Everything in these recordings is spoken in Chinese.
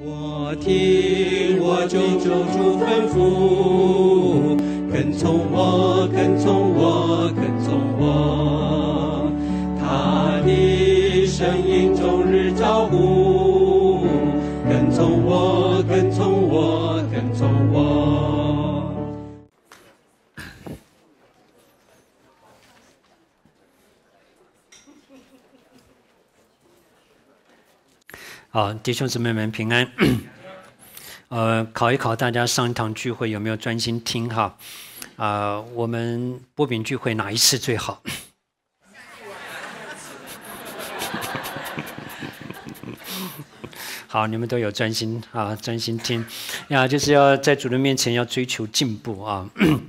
我听，我就照主吩咐，跟从我，跟从我，跟从我。好，弟兄姊妹们平安。呃，考一考大家，上一堂聚会有没有专心听哈？啊，我们波饼聚会哪一次最好？好，你们都有专心啊，专心听，呀，就是要在主任面前要追求进步啊。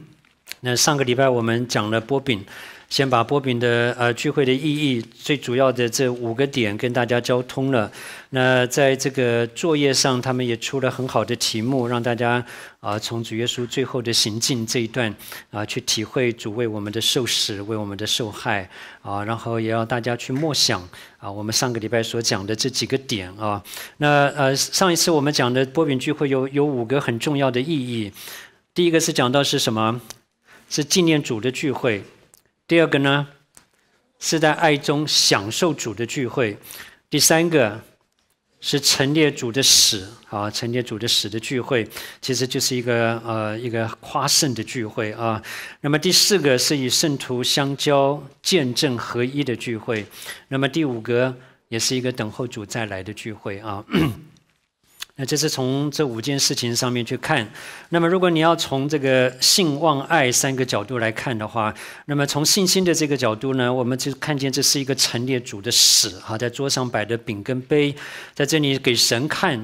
那上个礼拜我们讲了波饼。先把波饼的呃聚会的意义最主要的这五个点跟大家交通了。那在这个作业上，他们也出了很好的题目，让大家啊从主耶稣最后的行进这一段啊去体会主为我们的受死、为我们的受害啊，然后也要大家去默想啊我们上个礼拜所讲的这几个点啊。那呃上一次我们讲的波饼聚会有有五个很重要的意义，第一个是讲到是什么？是纪念主的聚会。第二个呢，是在爱中享受主的聚会；第三个是陈列主的死，啊，陈列主的死的聚会，其实就是一个呃一个夸盛的聚会啊。那么第四个是以圣徒相交见证合一的聚会，那么第五个也是一个等候主再来的聚会啊。那这是从这五件事情上面去看，那么如果你要从这个信望爱三个角度来看的话，那么从信心的这个角度呢，我们就看见这是一个陈列主的史哈，在桌上摆的饼跟杯，在这里给神看，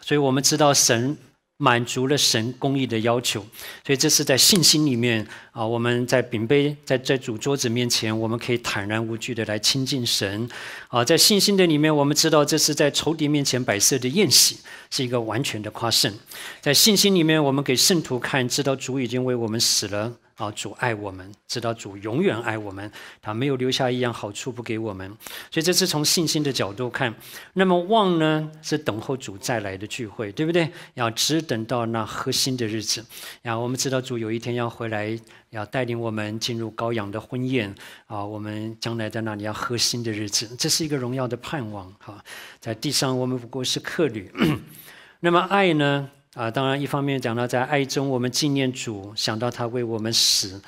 所以我们知道神。满足了神公义的要求，所以这是在信心里面啊。我们在饼杯在在主桌子面前，我们可以坦然无惧的来亲近神啊。在信心的里面，我们知道这是在仇敌面前摆设的宴席，是一个完全的夸胜。在信心里面，我们给圣徒看，知道主已经为我们死了。啊，主爱我们，知道主永远爱我们，他没有留下一样好处不给我们，所以这是从信心的角度看。那么望呢，是等候主再来的聚会，对不对？要只等到那喝新的日子。然后我们知道主有一天要回来，要带领我们进入羔羊的婚宴。啊，我们将来在那里要喝新的日子，这是一个荣耀的盼望。哈，在地上我们不过是客旅。那么爱呢？啊，当然，一方面讲到在爱中，我们纪念主，想到他为我们死，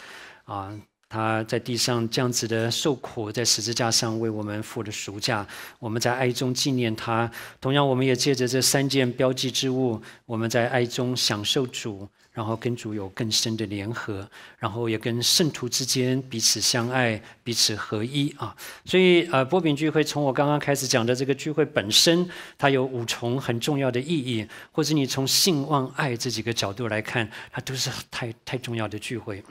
啊，他在地上这样子的受苦，在十字架上为我们付的赎价，我们在爱中纪念他。同样，我们也借着这三件标记之物，我们在爱中享受主。然后跟主有更深的联合，然后也跟圣徒之间彼此相爱、彼此合一啊。所以，呃，波饼聚会从我刚刚开始讲的这个聚会本身，它有五重很重要的意义，或者你从性、望爱这几个角度来看，它都是太太重要的聚会。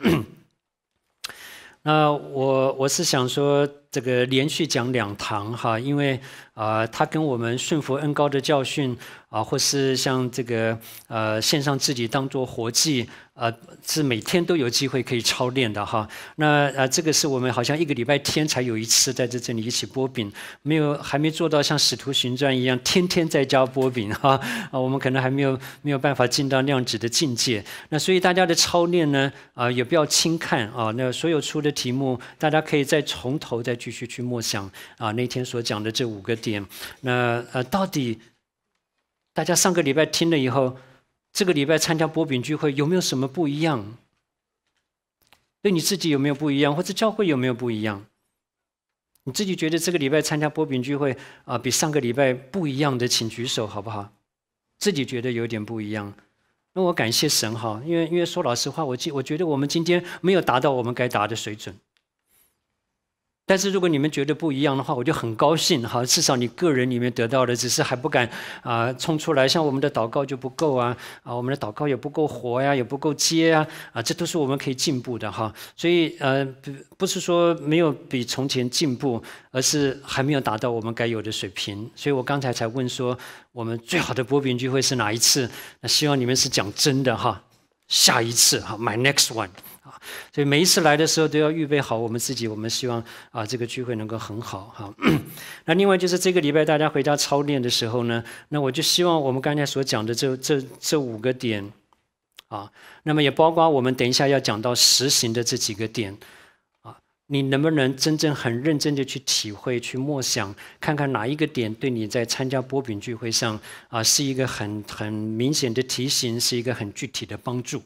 那我我是想说。这个连续讲两堂哈，因为啊，他跟我们顺服恩高的教训啊，或是像这个呃线上自己当做活计啊，是每天都有机会可以操练的哈。那啊，这个是我们好像一个礼拜天才有一次在这这里一起剥饼，没有还没做到像使徒行传一样天天在家剥饼哈 啊，我们可能还没有没有办法进到量子的境界。那所以大家的操练呢啊，也不要轻看啊。那所有出的题目，大家可以再从头再。继续去默想啊，那天所讲的这五个点。那呃，到底大家上个礼拜听了以后，这个礼拜参加波饼聚会有没有什么不一样？对你自己有没有不一样，或者教会有没有不一样？你自己觉得这个礼拜参加波饼聚会啊，比上个礼拜不一样的，请举手好不好？自己觉得有点不一样。那我感谢神哈，因为因为说老实话，我今我觉得我们今天没有达到我们该达的水准。但是如果你们觉得不一样的话，我就很高兴哈。至少你个人里面得到的，只是还不敢啊冲出来。像我们的祷告就不够啊，啊，我们的祷告也不够活呀，也不够接啊，啊，这都是我们可以进步的哈。所以呃，不不是说没有比从前进步，而是还没有达到我们该有的水平。所以我刚才才问说，我们最好的波饼聚会是哪一次？那希望你们是讲真的哈。下一次哈，my next one 啊，所以每一次来的时候都要预备好我们自己，我们希望啊这个聚会能够很好哈。那另外就是这个礼拜大家回家操练的时候呢，那我就希望我们刚才所讲的这这这五个点啊，那么也包括我们等一下要讲到实行的这几个点。你能不能真正很认真的去体会、去默想，看看哪一个点对你在参加波饼聚会上啊是一个很很明显的提醒，是一个很具体的帮助？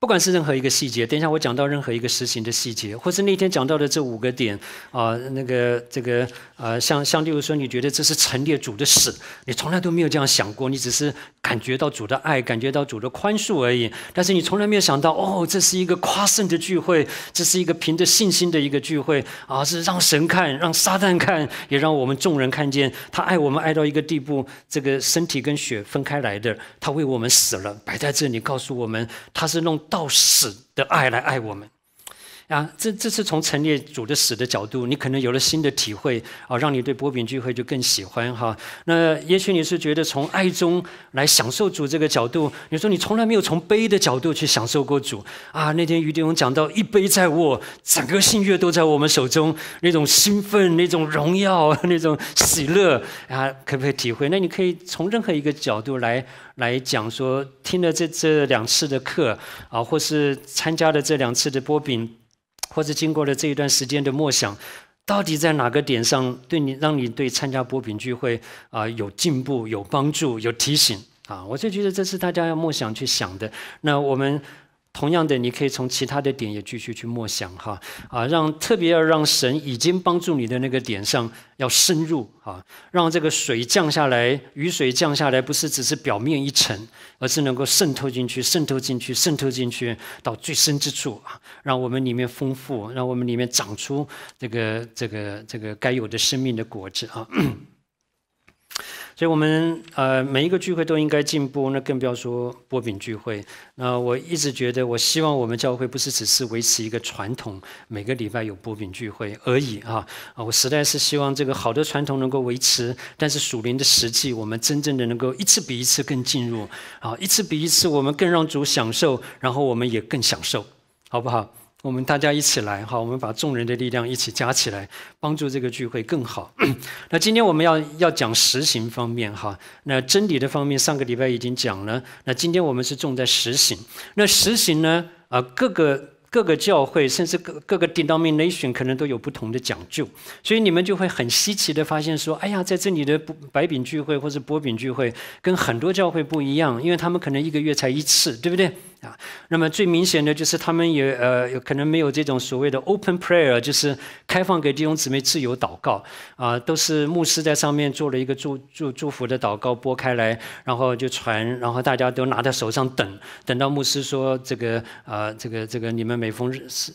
不管是任何一个细节，等一下我讲到任何一个实行的细节，或是那天讲到的这五个点，啊，那个这个呃，像像例如说，你觉得这是陈列主的死，你从来都没有这样想过，你只是感觉到主的爱，感觉到主的宽恕而已。但是你从来没有想到，哦，这是一个夸胜的聚会，这是一个凭着信心的一个聚会，啊，是让神看，让撒旦看，也让我们众人看见，他爱我们爱到一个地步，这个身体跟血分开来的，他为我们死了，摆在这里告诉我们，他是弄。到死的爱来爱我们。啊，这这次从陈列主的死的角度，你可能有了新的体会啊，让你对波饼聚会就更喜欢哈。那也许你是觉得从爱中来享受主这个角度，你说你从来没有从悲的角度去享受过主啊。那天余定勇讲到一杯在握，整个信乐都在我们手中，那种兴奋、那种荣耀、那种喜乐啊，可不可以体会？那你可以从任何一个角度来来讲说，听了这这两次的课啊，或是参加了这两次的波饼。或者经过了这一段时间的默想，到底在哪个点上对你，让你对参加波饼聚会啊有进步、有帮助、有提醒啊？我就觉得这是大家要默想去想的。那我们。同样的，你可以从其他的点也继续去默想哈啊，让特别要让神已经帮助你的那个点上要深入啊，让这个水降下来，雨水降下来，不是只是表面一层，而是能够渗透进去，渗透进去，渗透进去到最深之处啊，让我们里面丰富，让我们里面长出这个这个这个该有的生命的果子啊。所以我们呃每一个聚会都应该进步，那更不要说波饼聚会。那我一直觉得，我希望我们教会不是只是维持一个传统，每个礼拜有波饼聚会而已啊啊！我实在是希望这个好的传统能够维持，但是属灵的实际，我们真正的能够一次比一次更进入啊，一次比一次我们更让主享受，然后我们也更享受，好不好？我们大家一起来哈，我们把众人的力量一起加起来，帮助这个聚会更好。那今天我们要要讲实行方面哈，那真理的方面上个礼拜已经讲了，那今天我们是重在实行。那实行呢啊，各个各个教会甚至各各个 denomination 可能都有不同的讲究，所以你们就会很稀奇的发现说，哎呀，在这里的白饼聚会或者薄饼聚会跟很多教会不一样，因为他们可能一个月才一次，对不对？啊，那么最明显的就是他们也呃有可能没有这种所谓的 open prayer，就是开放给弟兄姊妹自由祷告，啊，都是牧师在上面做了一个祝祝祝福的祷告，拨开来，然后就传，然后大家都拿在手上等，等到牧师说这个啊这个这个你们每逢日是。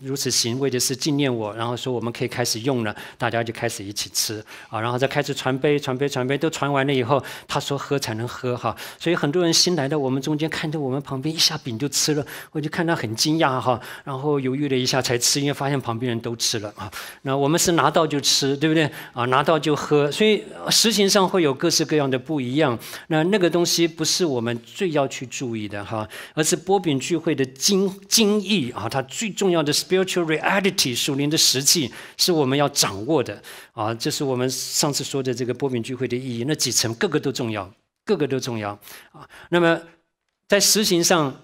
如此行为的是纪念我，然后说我们可以开始用了，大家就开始一起吃啊，然后再开始传杯、传杯、传杯，都传完了以后，他说喝才能喝哈，所以很多人新来到我们中间，看着我们旁边一下饼就吃了，我就看他很惊讶哈，然后犹豫了一下才吃，因为发现旁边人都吃了啊。那我们是拿到就吃，对不对啊？拿到就喝，所以实行上会有各式各样的不一样。那那个东西不是我们最要去注意的哈，而是波饼聚会的精精义啊，它最重要的。Spiritual reality，属灵的实际，是我们要掌握的啊！这是我们上次说的这个波比聚会的意义。那几层，个个都重要，个个都重要啊！那么在实行上，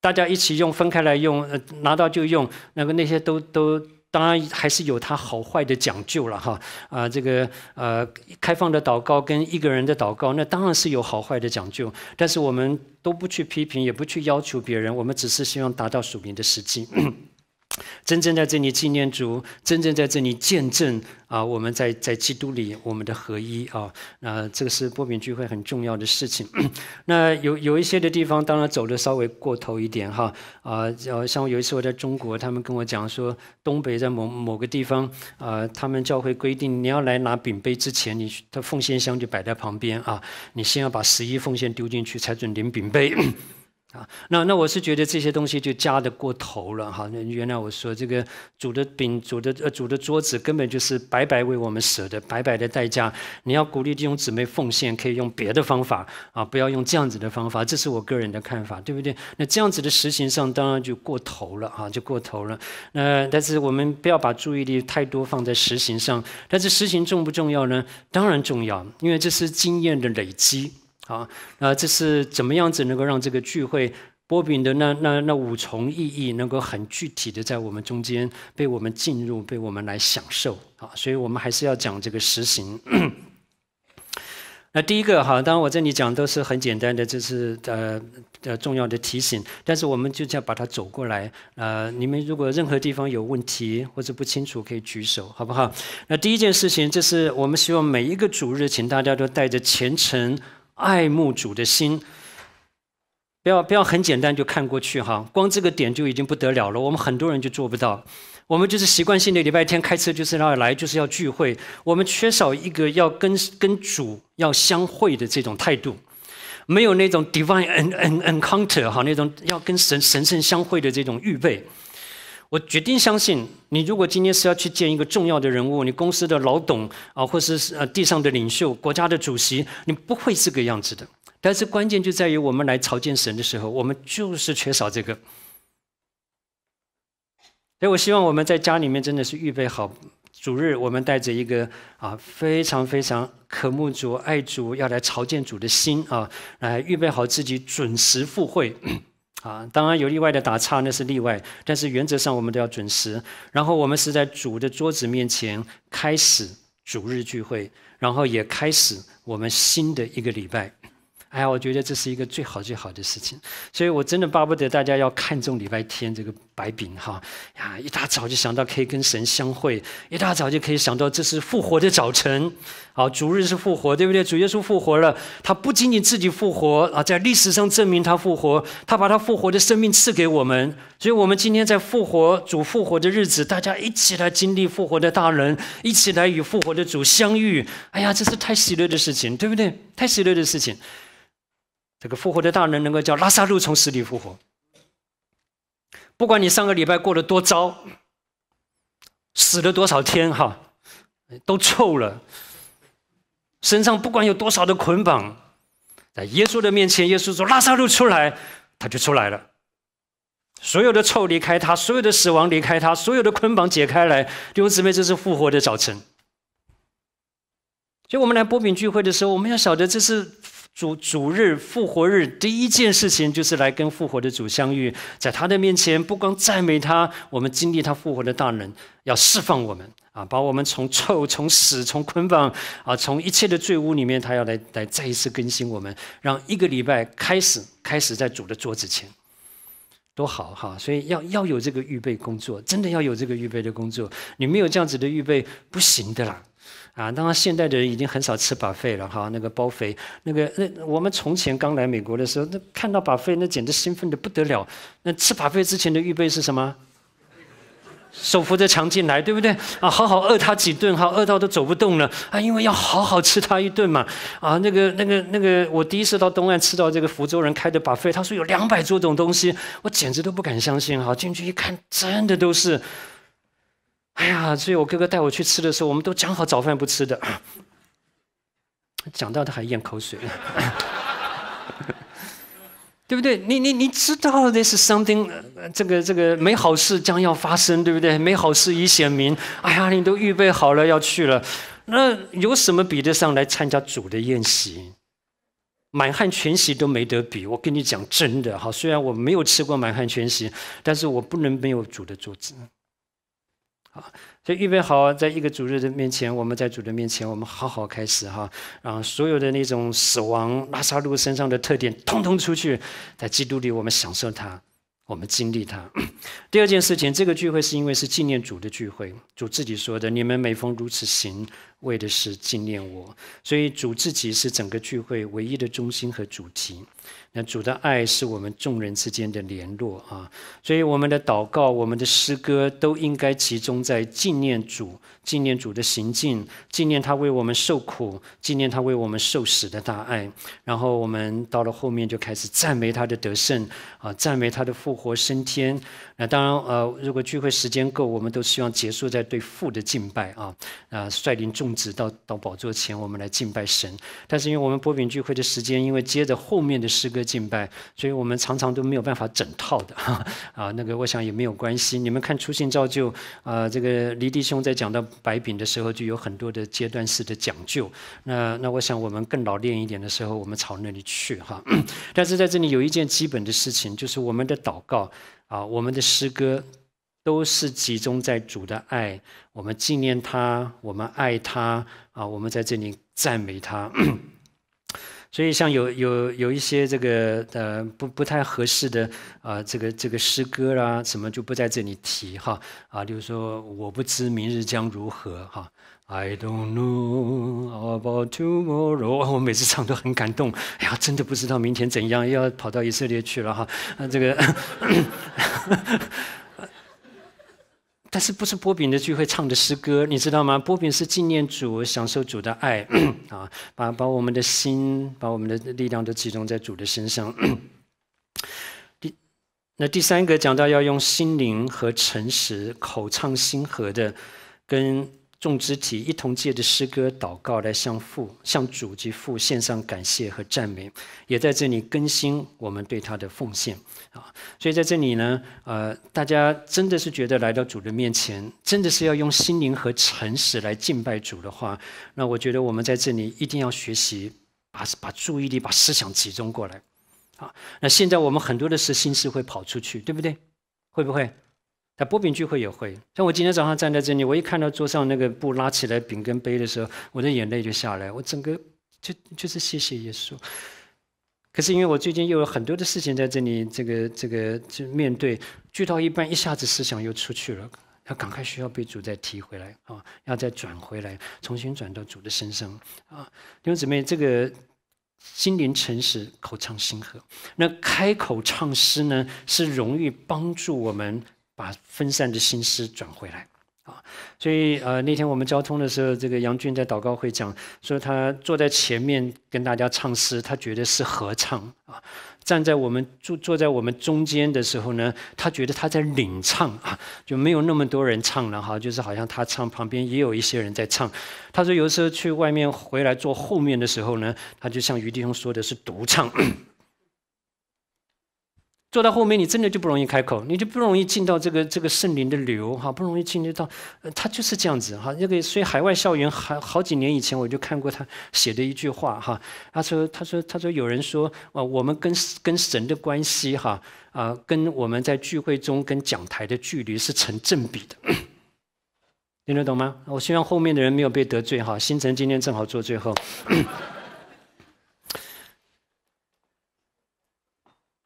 大家一起用，分开来用，拿到就用，那个那些都都。当然还是有它好坏的讲究了哈啊这个呃开放的祷告跟一个人的祷告，那当然是有好坏的讲究。但是我们都不去批评，也不去要求别人，我们只是希望达到属灵的实际。真正在这里纪念主，真正在这里见证啊！我们在在基督里我们的合一啊！那这个是波饼聚会很重要的事情。那有有一些的地方，当然走的稍微过头一点哈啊！像有一次我在中国，他们跟我讲说，东北在某某个地方啊，他们教会规定，你要来拿饼杯之前，你的奉献箱就摆在旁边啊，你先要把十一奉献丢进去，才准领饼杯。啊，那那我是觉得这些东西就加的过头了哈。那原来我说这个煮的饼、煮的呃煮的桌子，根本就是白白为我们舍的白白的代价。你要鼓励弟兄姊妹奉献，可以用别的方法啊，不要用这样子的方法。这是我个人的看法，对不对？那这样子的实行上当然就过头了哈，就过头了。那但是我们不要把注意力太多放在实行上。但是实行重不重要呢？当然重要，因为这是经验的累积。啊，那这是怎么样子能够让这个聚会波比的那那那五重意义能够很具体的在我们中间被我们进入，被我们来享受啊？所以我们还是要讲这个实行。那第一个哈，当然我这里讲都是很简单的，这是呃的重要的提醒，但是我们就这样把它走过来。呃，你们如果任何地方有问题或者不清楚，可以举手，好不好？那第一件事情，就是我们希望每一个主日，请大家都带着虔诚。爱慕主的心，不要不要，很简单就看过去哈，光这个点就已经不得了了。我们很多人就做不到，我们就是习惯性的礼拜天开车就是那儿来，就是要聚会。我们缺少一个要跟跟主要相会的这种态度，没有那种 divine en en encounter 哈，那种要跟神神圣相会的这种预备。我决定相信。你如果今天是要去见一个重要的人物，你公司的老董啊，或是呃地上的领袖、国家的主席，你不会这个样子的。但是关键就在于我们来朝见神的时候，我们就是缺少这个。所以我希望我们在家里面真的是预备好主日，我们带着一个啊非常非常渴慕主、爱主、要来朝见主的心啊，来预备好自己，准时赴会。啊，当然有例外的打岔那是例外，但是原则上我们都要准时。然后我们是在主的桌子面前开始主日聚会，然后也开始我们新的一个礼拜。哎呀，我觉得这是一个最好最好的事情，所以我真的巴不得大家要看重礼拜天这个白饼哈呀！一大早就想到可以跟神相会，一大早就可以想到这是复活的早晨。好，主日是复活，对不对？主耶稣复活了，他不仅仅自己复活啊，在历史上证明他复活，他把他复活的生命赐给我们。所以我们今天在复活主复活的日子，大家一起来经历复活的大人，一起来与复活的主相遇。哎呀，这是太喜乐的事情，对不对？太喜乐的事情。这个复活的大能能够叫拉萨路从死里复活。不管你上个礼拜过得多糟，死了多少天哈，都臭了，身上不管有多少的捆绑，在耶稣的面前，耶稣说拉萨路出来，他就出来了。所有的臭离开他，所有的死亡离开他，所有的捆绑解开来，弟兄姊妹，这是复活的早晨。所以，我们来波比聚会的时候，我们要晓得这是。主主日复活日，第一件事情就是来跟复活的主相遇，在他的面前不光赞美他，我们经历他复活的大能，要释放我们啊，把我们从臭、从死、从捆绑啊，从一切的罪污里面，他要来来再一次更新我们，让一个礼拜开始开始在主的桌子前，多好哈！所以要要有这个预备工作，真的要有这个预备的工作，你没有这样子的预备不行的啦。啊，当然现代的人已经很少吃扒肺了哈。那个包肥，那个那我们从前刚来美国的时候，那看到扒肺，那简直兴奋的不得了。那吃扒肺之前的预备是什么？手扶着墙进来，对不对？啊，好好饿他几顿哈，饿到都走不动了啊，因为要好好吃他一顿嘛。啊，那个那个那个，我第一次到东岸吃到这个福州人开的扒肺，他说有两百多种东西，我简直都不敢相信哈。进去一看，真的都是。哎呀，所以我哥哥带我去吃的时候，我们都讲好早饭不吃的，讲到他还咽口水，对不对？你你你知道这是 something，这个这个美好事将要发生，对不对？美好事已显明。哎呀，你都预备好了要去了，那有什么比得上来参加主的宴席？满汉全席都没得比。我跟你讲真的，好，虽然我没有吃过满汉全席，但是我不能没有主的桌子。所以预备好，在一个主日的面前，我们在主的面前，我们好好开始哈，让所有的那种死亡、拉萨路身上的特点，通通出去，在基督里，我们享受它，我们经历它。第二件事情，这个聚会是因为是纪念主的聚会，主自己说的：“你们每逢如此行，为的是纪念我。”所以主自己是整个聚会唯一的中心和主题。那主的爱是我们众人之间的联络啊，所以我们的祷告、我们的诗歌都应该集中在纪念主。纪念主的行径，纪念他为我们受苦，纪念他为我们受死的大爱。然后我们到了后面就开始赞美他的得胜啊，赞美他的复活升天。那当然呃，如果聚会时间够，我们都希望结束在对父的敬拜啊啊，率领众子到到宝座前，我们来敬拜神。但是因为我们波饼聚会的时间，因为接着后面的诗歌敬拜，所以我们常常都没有办法整套的 啊。那个我想也没有关系，你们看初心照旧啊，这个黎弟兄在讲到。白饼的时候就有很多的阶段式的讲究，那那我想我们更老练一点的时候，我们朝那里去哈。但是在这里有一件基本的事情，就是我们的祷告啊，我们的诗歌都是集中在主的爱，我们纪念他，我们爱他啊，我们在这里赞美他。所以像有有有一些这个呃不不太合适的啊这个这个诗歌啦什么就不在这里提哈啊，例如说我不知明日将如何哈，I don't know about tomorrow，我每次唱都很感动，哎呀真的不知道明天怎样，又要跑到以色列去了哈，啊这个。但是不是波比的聚会唱的诗歌，你知道吗？波比是纪念主，享受主的爱，啊，把把我们的心，把我们的力量都集中在主的身上。第那第三个讲到要用心灵和诚实口唱心和的，跟众肢体一同借着诗歌祷告来向父、向主及父献上感谢和赞美，也在这里更新我们对他的奉献。啊，所以在这里呢，呃，大家真的是觉得来到主的面前，真的是要用心灵和诚实来敬拜主的话，那我觉得我们在这里一定要学习，把把注意力、把思想集中过来。啊，那现在我们很多的事心思会跑出去，对不对？会不会？在波饼聚会也会。像我今天早上站在这里，我一看到桌上那个布拉起来饼跟杯的时候，我的眼泪就下来，我整个就就是谢谢耶稣。可是因为我最近又有很多的事情在这里，这个、这个、这面对聚到一半，一下子思想又出去了，要赶快需要被主再提回来啊，要再转回来，重新转到主的身上啊，弟兄姊妹，这个心灵诚实，口唱心和，那开口唱诗呢，是容易帮助我们把分散的心思转回来。所以，呃，那天我们交通的时候，这个杨俊在祷告会讲，说他坐在前面跟大家唱诗，他觉得是合唱啊；站在我们坐坐在我们中间的时候呢，他觉得他在领唱啊，就没有那么多人唱了哈，就是好像他唱，旁边也有一些人在唱。他说有时候去外面回来坐后面的时候呢，他就像于弟兄说的是独唱。做到后面，你真的就不容易开口，你就不容易进到这个这个圣灵的流哈，不容易进入到，他就是这样子哈。那个所以海外校园，还好几年以前我就看过他写的一句话哈。他说他说他说有人说，啊，我们跟跟神的关系哈啊，跟我们在聚会中跟讲台的距离是成正比的，听得懂吗？我希望后面的人没有被得罪哈。星辰今天正好坐最后。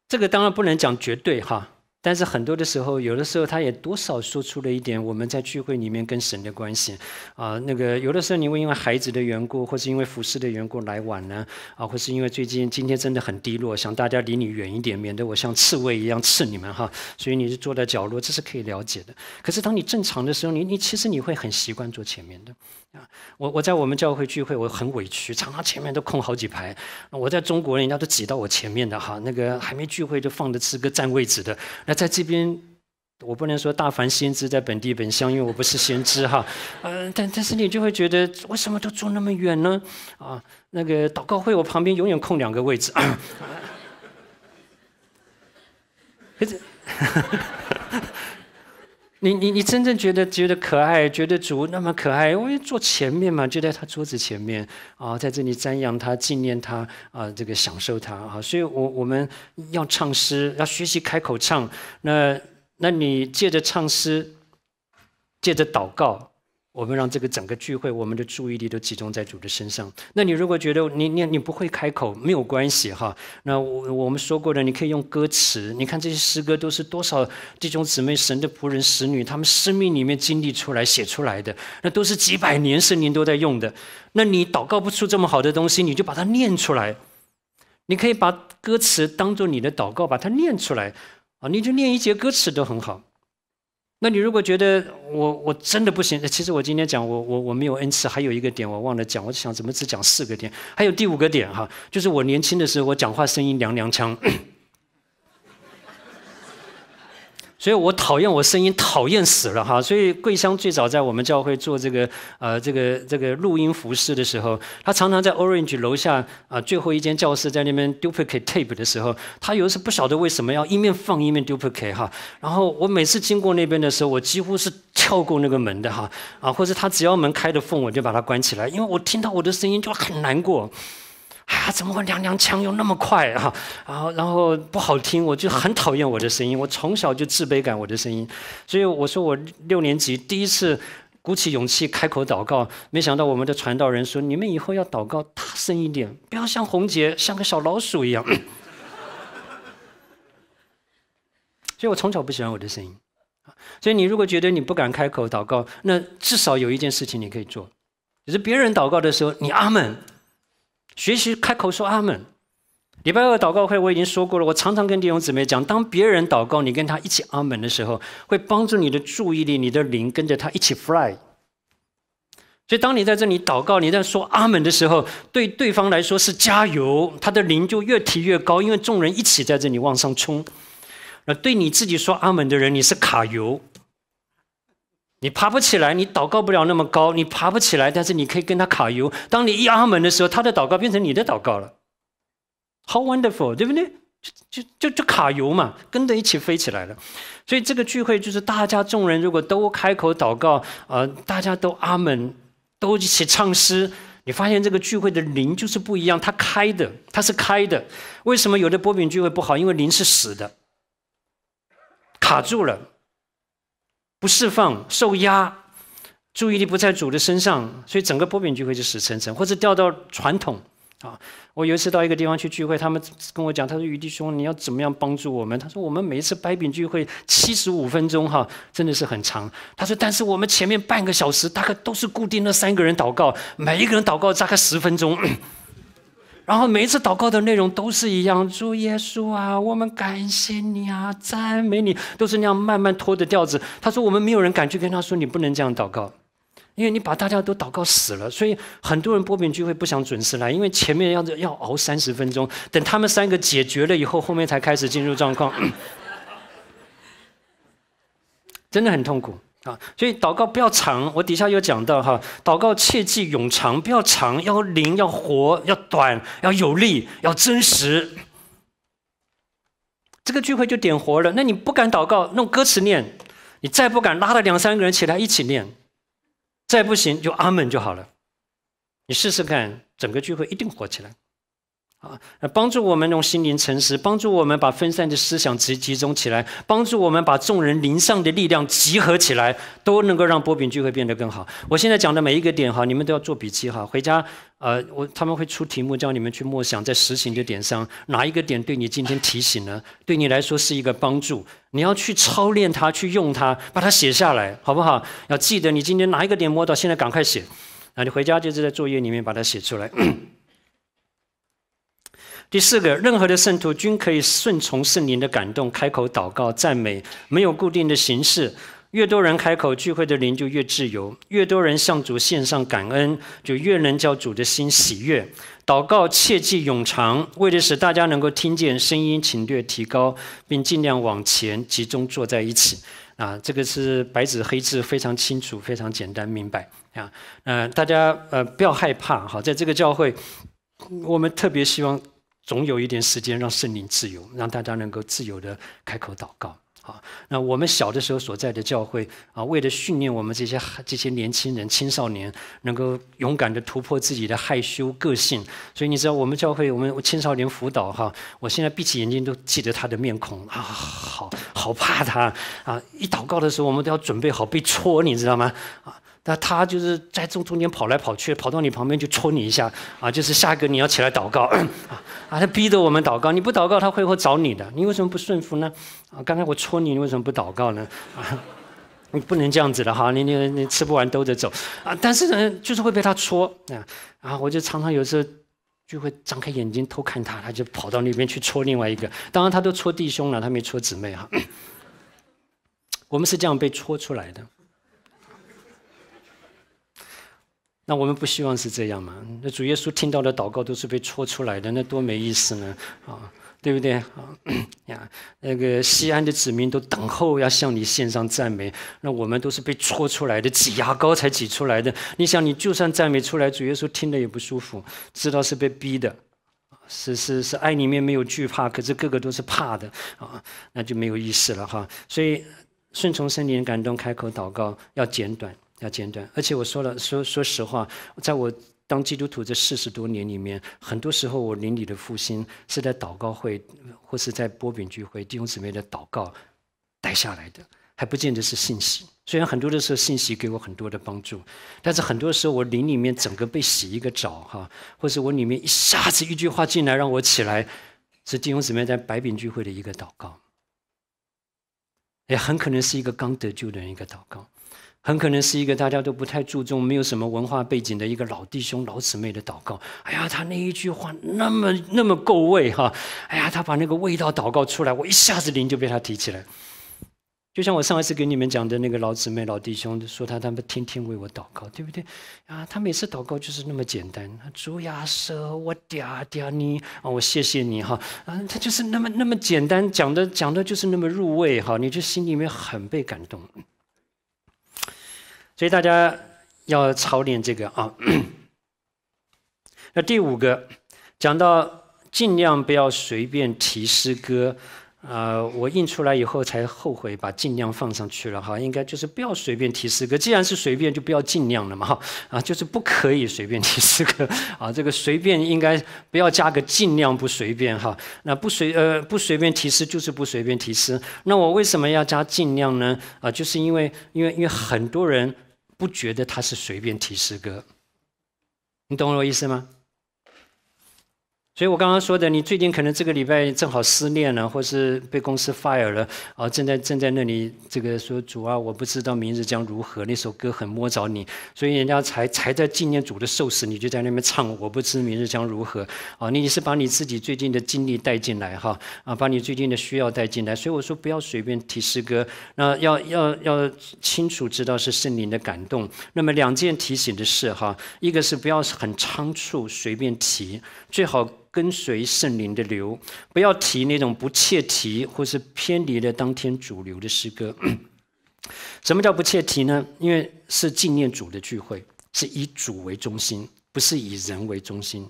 这个当然不能讲绝对哈。但是很多的时候，有的时候他也多少说出了一点我们在聚会里面跟神的关系啊。那个有的时候你会因为孩子的缘故，或是因为服侍的缘故来晚了啊，或是因为最近今天真的很低落，想大家离你远一点，免得我像刺猬一样刺你们哈。所以你是坐在角落，这是可以了解的。可是当你正常的时候，你你其实你会很习惯坐前面的啊。我我在我们教会聚会，我很委屈，常常前面都空好几排。我在中国，人家都挤到我前面的哈。那个还没聚会就放着吃个占位置的那。在这边，我不能说大凡先知在本地本乡，因为我不是先知哈。嗯，但但是你就会觉得，为什么都坐那么远呢？啊，那个祷告会，我旁边永远空两个位置。可是。你你你真正觉得觉得可爱，觉得主那么可爱，因为坐前面嘛，就在他桌子前面啊，在这里瞻仰他、纪念他啊，这个享受他啊，所以我我们要唱诗，要学习开口唱。那那你借着唱诗，借着祷告。我们让这个整个聚会，我们的注意力都集中在主的身上。那你如果觉得你你你不会开口，没有关系哈。那我我们说过的，你可以用歌词。你看这些诗歌都是多少弟兄姊妹、神的仆人、使女，他们生命里面经历出来写出来的，那都是几百年圣灵都在用的。那你祷告不出这么好的东西，你就把它念出来。你可以把歌词当做你的祷告，把它念出来。啊，你就念一节歌词都很好。那你如果觉得我我真的不行，其实我今天讲我我我没有恩赐，还有一个点我忘了讲，我就想怎么只讲四个点，还有第五个点哈，就是我年轻的时候我讲话声音娘娘腔。所以我讨厌我声音，讨厌死了哈！所以桂香最早在我们教会做这个呃这个这个录音服饰的时候，他常常在 Orange 楼下啊最后一间教室在那边 duplicate tape 的时候，他有时不晓得为什么要一面放一面 duplicate 哈。然后我每次经过那边的时候，我几乎是跳过那个门的哈啊，或者他只要门开着缝，我就把它关起来，因为我听到我的声音就很难过。啊，怎么会娘娘腔又那么快啊？然后，然后不好听，我就很讨厌我的声音。我从小就自卑感我的声音，所以我说我六年级第一次鼓起勇气开口祷告，没想到我们的传道人说：“你们以后要祷告大声一点，不要像红杰像个小老鼠一样。”所以，我从小不喜欢我的声音。所以，你如果觉得你不敢开口祷告，那至少有一件事情你可以做，就是别人祷告的时候，你阿门。学习开口说阿门。礼拜二祷告会我已经说过了，我常常跟弟兄姊妹讲，当别人祷告，你跟他一起阿门的时候，会帮助你的注意力，你的灵跟着他一起 fly。所以当你在这里祷告，你在说阿门的时候，对对方来说是加油，他的灵就越提越高，因为众人一起在这里往上冲。那对你自己说阿门的人，你是卡油。你爬不起来，你祷告不了那么高，你爬不起来。但是你可以跟他卡油，当你一阿门的时候，他的祷告变成你的祷告了。How wonderful，对不对？就就就就卡油嘛，跟着一起飞起来了。所以这个聚会就是大家众人如果都开口祷告啊，大家都阿门，都一起唱诗，你发现这个聚会的灵就是不一样，它开的，它是开的。为什么有的波比聚会不好？因为灵是死的，卡住了。不释放，受压，注意力不在主的身上，所以整个波饼聚会就死沉沉，或者掉到传统。啊，我有一次到一个地方去聚会，他们跟我讲，他说：“余弟兄，你要怎么样帮助我们？”他说：“我们每一次掰饼聚会七十五分钟，哈，真的是很长。”他说：“但是我们前面半个小时，大概都是固定那三个人祷告，每一个人祷告大概十分钟。”然后每一次祷告的内容都是一样，主耶稣啊，我们感谢你啊，赞美你，都是那样慢慢拖的调子。他说我们没有人敢去跟他说你不能这样祷告，因为你把大家都祷告死了。所以很多人波饼聚会不想准时来，因为前面要要熬三十分钟，等他们三个解决了以后，后面才开始进入状况，真的很痛苦。啊，所以祷告不要长，我底下有讲到哈，祷告切忌永长，不要长，要灵，要活，要短，要有力，要真实。这个聚会就点活了。那你不敢祷告，弄歌词念，你再不敢拉了两三个人起来一起念，再不行就阿门就好了。你试试看，整个聚会一定活起来。啊，帮助我们用心灵诚实，帮助我们把分散的思想集集中起来，帮助我们把众人灵上的力量集合起来，都能够让波饼聚会变得更好。我现在讲的每一个点哈，你们都要做笔记哈，回家呃，我他们会出题目叫你们去默想，在实行的点上，哪一个点对你今天提醒了，对你来说是一个帮助，你要去操练它，去用它，把它写下来，好不好？要记得你今天哪一个点摸到，现在赶快写，那你回家就是在作业里面把它写出来。第四个，任何的圣徒均可以顺从圣灵的感动，开口祷告、赞美，没有固定的形式。越多人开口，聚会的灵就越自由；越多人向主献上感恩，就越能叫主的心喜悦。祷告切记永长，为了使大家能够听见声音，请略提高，并尽量往前集中坐在一起。啊，这个是白纸黑字，非常清楚，非常简单明白。啊，呃，大家呃不要害怕，好，在这个教会，我们特别希望。总有一点时间让圣灵自由，让大家能够自由的开口祷告。好，那我们小的时候所在的教会啊，为了训练我们这些这些年轻人、青少年能够勇敢的突破自己的害羞个性，所以你知道我们教会，我们青少年辅导哈，我现在闭起眼睛都记得他的面孔啊，好好怕他啊！一祷告的时候，我们都要准备好被戳，你知道吗？啊！那他就是在中中间跑来跑去，跑到你旁边去戳你一下，啊，就是下个你要起来祷告，啊，啊，逼着我们祷告，你不祷告他会会找你的，你为什么不顺服呢？啊，刚才我戳你，你为什么不祷告呢？啊，你不能这样子的哈，你你你吃不完兜着走，啊，但是呢，就是会被他戳，啊，啊，我就常常有时候就会张开眼睛偷看他，他就跑到那边去戳另外一个，当然他都戳弟兄了，他没戳姊妹哈。我们是这样被戳出来的。那我们不希望是这样嘛？那主耶稣听到的祷告都是被戳出来的，那多没意思呢？啊，对不对？啊，呀，那个西安的子民都等候要向你献上赞美，那我们都是被戳出来的，挤牙膏才挤出来的。你想，你就算赞美出来，主耶稣听了也不舒服，知道是被逼的，是是是，爱里面没有惧怕，可是个个都是怕的啊，那就没有意思了哈。所以，顺从圣灵，感动开口祷告，要简短。要简短，而且我说了，说说实话，在我当基督徒这四十多年里面，很多时候我邻里的复兴是在祷告会或是在波饼聚会弟兄姊妹的祷告带下来的，还不见得是信息。虽然很多的时候信息给我很多的帮助，但是很多时候我灵里面整个被洗一个澡哈，或是我里面一下子一句话进来让我起来，是弟兄姊妹在白饼聚会的一个祷告，也很可能是一个刚得救的人一个祷告。很可能是一个大家都不太注重、没有什么文化背景的一个老弟兄、老姊妹的祷告。哎呀，他那一句话那么那么够味哈！哎呀，他把那个味道祷告出来，我一下子灵就被他提起来。就像我上一次给你们讲的那个老姊妹、老弟兄，说他他们天天为我祷告，对不对？啊，他每次祷告就是那么简单，主呀，舍我嗲嗲你啊，我谢谢你哈。嗯，他就是那么那么简单讲的，讲的就是那么入味哈。你就心里面很被感动。所以大家要操点这个啊。那第五个，讲到尽量不要随便提诗歌。啊，我印出来以后才后悔把尽量放上去了哈，应该就是不要随便提诗歌，既然是随便就不要尽量了嘛哈，啊，就是不可以随便提诗歌啊，这个随便应该不要加个尽量不随便哈，那不随呃不随便提诗就是不随便提诗，那我为什么要加尽量呢？啊，就是因为因为因为很多人不觉得他是随便提诗歌，你懂我意思吗？所以，我刚刚说的，你最近可能这个礼拜正好失恋了，或是被公司 fire 了，啊，正在正在那里，这个说主啊，我不知道明日将如何。那首歌很摸着你，所以人家才才在纪念主的寿司，你就在那边唱我不知明日将如何。啊，你是把你自己最近的经历带进来哈，啊，把你最近的需要带进来。所以我说不要随便提诗歌，那要要要清楚知道是圣灵的感动。那么两件提醒的事哈，一个是不要很仓促随便提，最好。跟随圣灵的流，不要提那种不切题或是偏离了当天主流的诗歌。什么叫不切题呢？因为是纪念主的聚会，是以主为中心，不是以人为中心。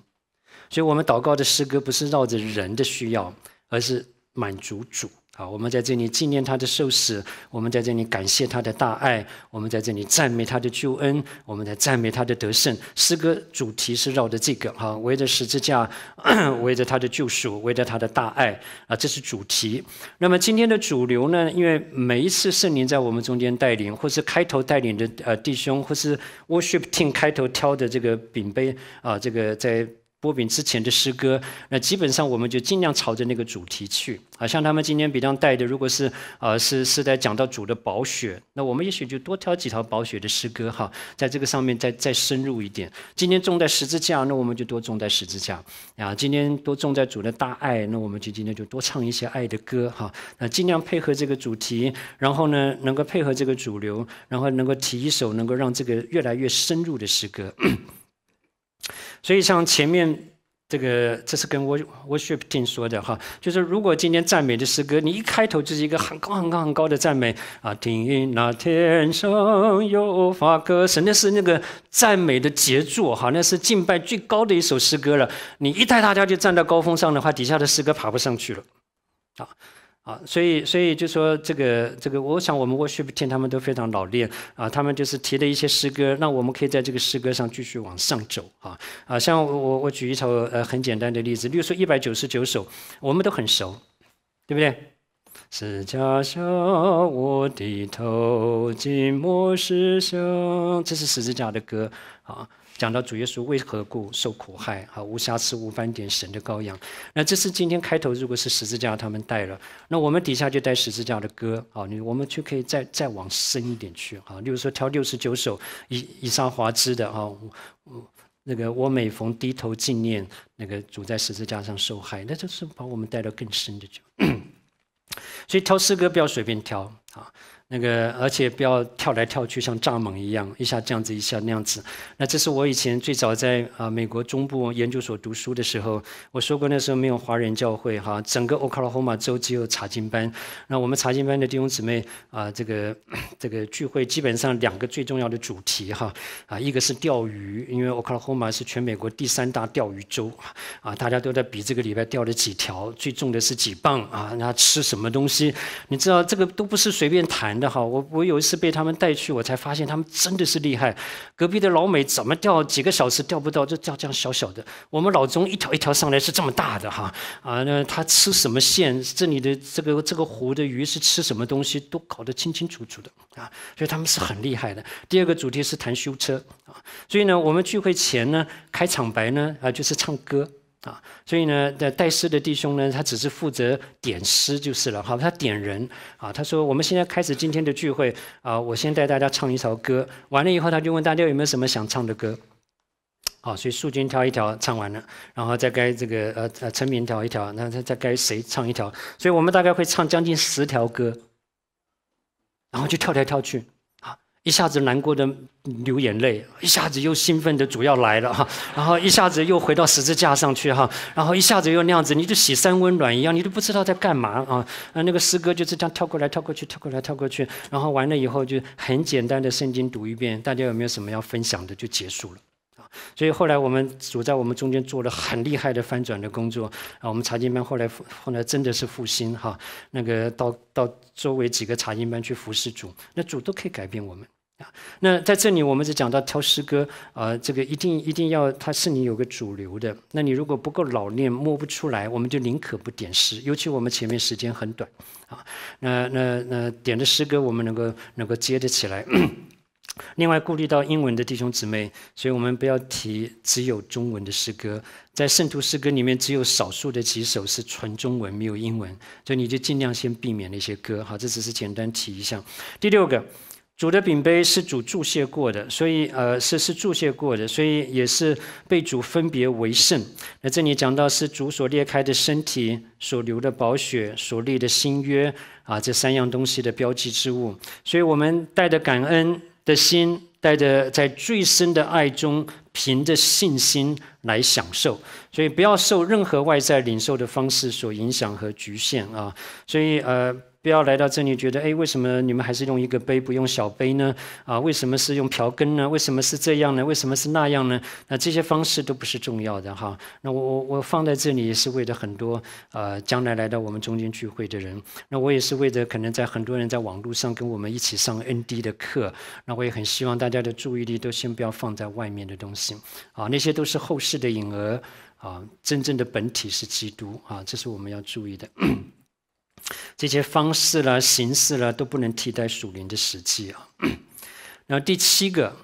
所以，我们祷告的诗歌不是绕着人的需要，而是满足主。好，我们在这里纪念他的受死，我们在这里感谢他的大爱，我们在这里赞美他的救恩，我们在赞美他的得胜。诗歌主题是绕着这个，哈，围着十字架，围着他的救赎，围着他的大爱，啊，这是主题。那么今天的主流呢？因为每一次圣灵在我们中间带领，或是开头带领的呃弟兄，或是 w o r s h i p team 开头挑的这个饼杯啊，这个在。波秉之前的诗歌，那基本上我们就尽量朝着那个主题去啊。像他们今天比方带的，如果是啊是是在讲到主的宝血，那我们也许就多挑几条宝血的诗歌哈，在这个上面再再深入一点。今天重在十字架，那我们就多重在十字架啊。今天多重在主的大爱，那我们就今天就多唱一些爱的歌哈。那尽量配合这个主题，然后呢能够配合这个主流，然后能够提一首能够让这个越来越深入的诗歌。所以像前面这个，这是跟 W o r s h i p g t o n 说的哈，就是如果今天赞美的诗歌，你一开头就是一个很高很高很高的赞美啊，听那天上有发歌，神那是那个赞美的杰作哈，那是敬拜最高的一首诗歌了。你一带大家就站在高峰上的话，底下的诗歌爬不上去了，啊。啊，所以所以就说这个这个，我想我们 w o r s h i p 他们都非常老练啊，他们就是提的一些诗歌，那我们可以在这个诗歌上继续往上走啊啊，像我我举一首呃很简单的例子，例如说一百九十九首，我们都很熟，对不对？是家乡，我低头，寂寞是乡，这是十字架的歌啊。讲到主耶稣为何故受苦害，啊，无瑕疵无斑点神的羔羊。那这是今天开头，如果是十字架他们带了，那我们底下就带十字架的歌，你我们就可以再再往深一点去，啊，例如说挑六十九首以以上华兹的，哈，那个我每逢低头纪念那个主在十字架上受害，那就是把我们带到更深的去。所以挑诗歌不要随便挑，啊。那个，而且不要跳来跳去，像蚱蜢一样，一下这样子，一下那样子。那这是我以前最早在啊美国中部研究所读书的时候，我说过，那时候没有华人教会哈，整个 Oklahoma 州只有查经班。那我们查经班的弟兄姊妹啊，这个这个聚会基本上两个最重要的主题哈啊，一个是钓鱼，因为 Oklahoma 是全美国第三大钓鱼州啊，大家都在比这个礼拜钓了几条，最重的是几磅啊，那吃什么东西？你知道这个都不是随便谈。的哈。我我有一次被他们带去，我才发现他们真的是厉害。隔壁的老美怎么钓几个小时钓不到，就钓这样小小的。我们老钟一条一条上来是这么大的哈啊，那他吃什么线？这里的这个这个湖的鱼是吃什么东西，都搞得清清楚楚的啊。所以他们是很厉害的。第二个主题是谈修车啊，所以呢，我们聚会前呢，开场白呢啊就是唱歌。啊，所以呢，带诗的弟兄呢，他只是负责点诗就是了。好，他点人，啊，他说我们现在开始今天的聚会，啊，我先带大家唱一首歌，完了以后他就问大家有没有什么想唱的歌，好，所以素君挑一条唱完了，然后再该这个呃呃陈明挑一条，那再再该谁唱一条，所以我们大概会唱将近十条歌，然后就跳来跳去。一下子难过的流眼泪，一下子又兴奋的主要来了哈，然后一下子又回到十字架上去哈，然后一下子又那样子，你就喜三温暖一样，你都不知道在干嘛啊。啊，那个诗歌就是这样跳过来跳过去，跳过来跳过去，然后完了以后就很简单的圣经读一遍，大家有没有什么要分享的就结束了啊。所以后来我们主在我们中间做了很厉害的翻转的工作啊，我们查经班后来后来真的是复兴哈，那个到到周围几个查经班去服侍主，那主都可以改变我们。那在这里，我们是讲到挑诗歌，呃，这个一定一定要，它是你有个主流的。那你如果不够老练，摸不出来，我们就宁可不点诗。尤其我们前面时间很短，啊，那那那点的诗歌，我们能够能够接得起来。另外，顾虑到英文的弟兄姊妹，所以我们不要提只有中文的诗歌。在圣徒诗歌里面，只有少数的几首是纯中文，没有英文，所以你就尽量先避免那些歌。好，这只是简单提一下。第六个。主的饼杯是主注谢过的，所以呃是是注谢过的，所以也是被主分别为圣。那这里讲到是主所裂开的身体所流的宝血，所立的新约啊，这三样东西的标记之物。所以，我们带着感恩的心，带着在最深的爱中，凭着信心来享受。所以，不要受任何外在领受的方式所影响和局限啊。所以呃。不要来到这里，觉得哎，为什么你们还是用一个杯不用小杯呢？啊，为什么是用瓢羹呢？为什么是这样呢？为什么是那样呢？那这些方式都不是重要的哈。那我我我放在这里也是为了很多呃将来来到我们中间聚会的人。那我也是为了可能在很多人在网络上跟我们一起上 N D 的课。那我也很希望大家的注意力都先不要放在外面的东西啊，那些都是后世的影儿啊，真正的本体是基督啊，这是我们要注意的。这些方式啦、形式啦都不能替代属灵的实际啊。那第七个，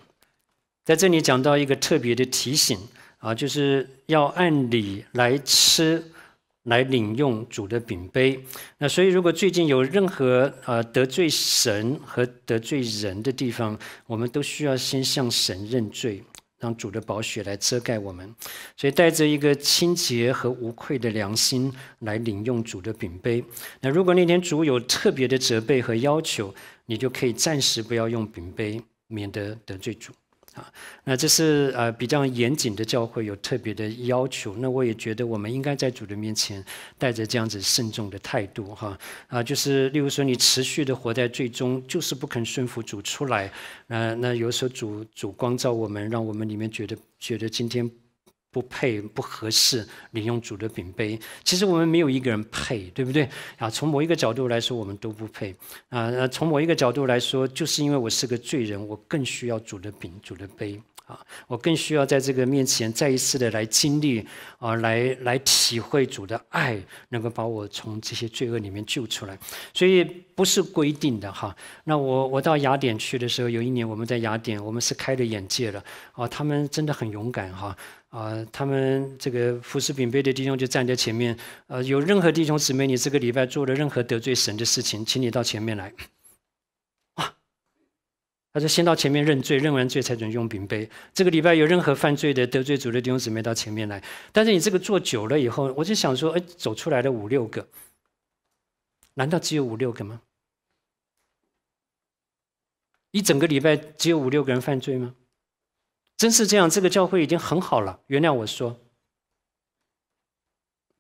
在这里讲到一个特别的提醒啊，就是要按理来吃、来领用主的饼杯。那所以，如果最近有任何呃得罪神和得罪人的地方，我们都需要先向神认罪。让主的宝血来遮盖我们，所以带着一个清洁和无愧的良心来领用主的饼杯。那如果那天主有特别的责备和要求，你就可以暂时不要用饼杯，免得得罪主。啊，那这是呃比较严谨的教会有特别的要求，那我也觉得我们应该在主的面前带着这样子慎重的态度哈啊，就是例如说你持续的活在最终就是不肯顺服主出来，那那有时候主主光照我们，让我们里面觉得觉得今天。不配不合适，你用主的饼杯。其实我们没有一个人配，对不对？啊，从某一个角度来说，我们都不配。啊，从某一个角度来说，就是因为我是个罪人，我更需要主的饼、主的杯。啊，我更需要在这个面前再一次的来经历，啊，来来体会主的爱，能够把我从这些罪恶里面救出来。所以不是规定的哈。那我我到雅典去的时候，有一年我们在雅典，我们是开了眼界了。啊，他们真的很勇敢哈。啊，他们这个服侍饼杯的弟兄就站在前面。呃，有任何弟兄姊妹，你这个礼拜做了任何得罪神的事情，请你到前面来。啊，他说先到前面认罪，认完罪才准用饼杯。这个礼拜有任何犯罪的、得罪主的弟兄姊妹到前面来。但是你这个做久了以后，我就想说，哎，走出来的五六个，难道只有五六个吗？一整个礼拜只有五六个人犯罪吗？真是这样，这个教会已经很好了。原谅我说，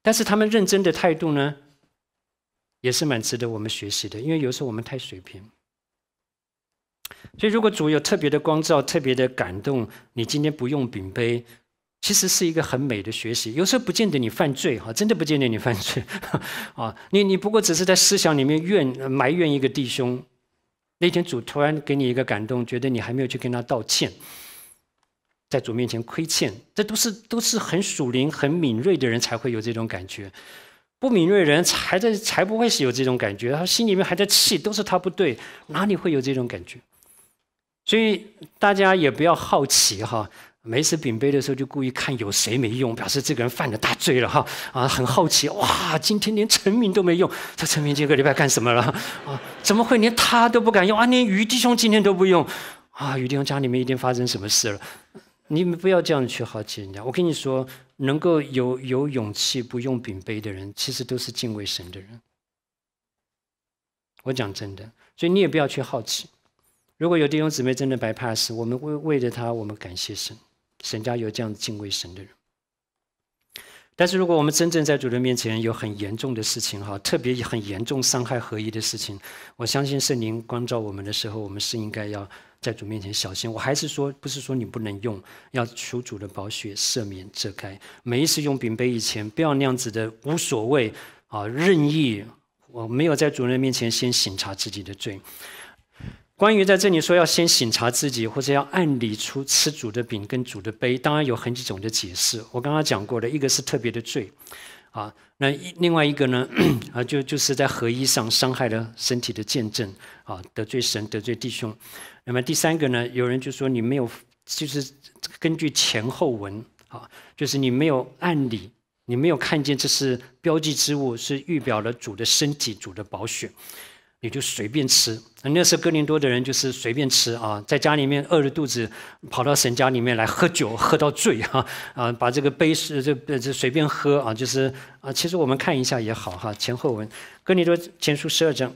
但是他们认真的态度呢，也是蛮值得我们学习的。因为有时候我们太水平，所以如果主有特别的光照、特别的感动，你今天不用饼杯，其实是一个很美的学习。有时候不见得你犯罪哈，真的不见得你犯罪 啊，你你不过只是在思想里面怨埋怨一个弟兄。那天主突然给你一个感动，觉得你还没有去跟他道歉。在主面前亏欠，这都是都是很属灵、很敏锐的人才会有这种感觉。不敏锐人才在才不会是有这种感觉。他心里面还在气，都是他不对，哪里会有这种感觉？所以大家也不要好奇哈。每次品杯的时候，就故意看有谁没用，表示这个人犯了大罪了哈。啊，很好奇，哇，今天连陈明都没用，他陈明这个礼拜干什么了？啊，怎么会连他都不敢用啊？连于弟兄今天都不用，啊，于弟兄家里面一定发生什么事了。你们不要这样去好奇人家。我跟你说，能够有有勇气不用饼杯的人，其实都是敬畏神的人。我讲真的，所以你也不要去好奇。如果有弟兄姊妹真的白 pass，我们为为着他，我们感谢神。神家有这样敬畏神的人。但是如果我们真正在主的面前有很严重的事情哈，特别很严重伤害合一的事情，我相信圣灵光照我们的时候，我们是应该要。在主面前小心，我还是说，不是说你不能用，要求主的宝血赦免、遮盖。每一次用饼杯以前，不要那样子的无所谓啊，任意。我没有在主人面前先省察自己的罪。关于在这里说要先省察自己，或者要按理出吃主的饼跟主的杯，当然有很几种的解释。我刚刚讲过的，一个是特别的罪。啊，那另外一个呢？啊，就就是在合一上伤害了身体的见证，啊，得罪神，得罪弟兄。那么第三个呢？有人就说你没有，就是根据前后文，啊，就是你没有按理，你没有看见这是标记之物，是预表了主的身体，主的宝血。你就随便吃，那时候哥林多的人就是随便吃啊，在家里面饿着肚子，跑到神家里面来喝酒，喝到醉哈啊，把这个杯是这就随便喝啊，就是啊，其实我们看一下也好哈，前后文，哥林多前书十二章，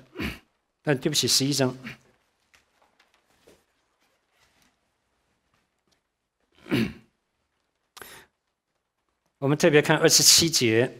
那对不起十一章，我们特别看二十七节。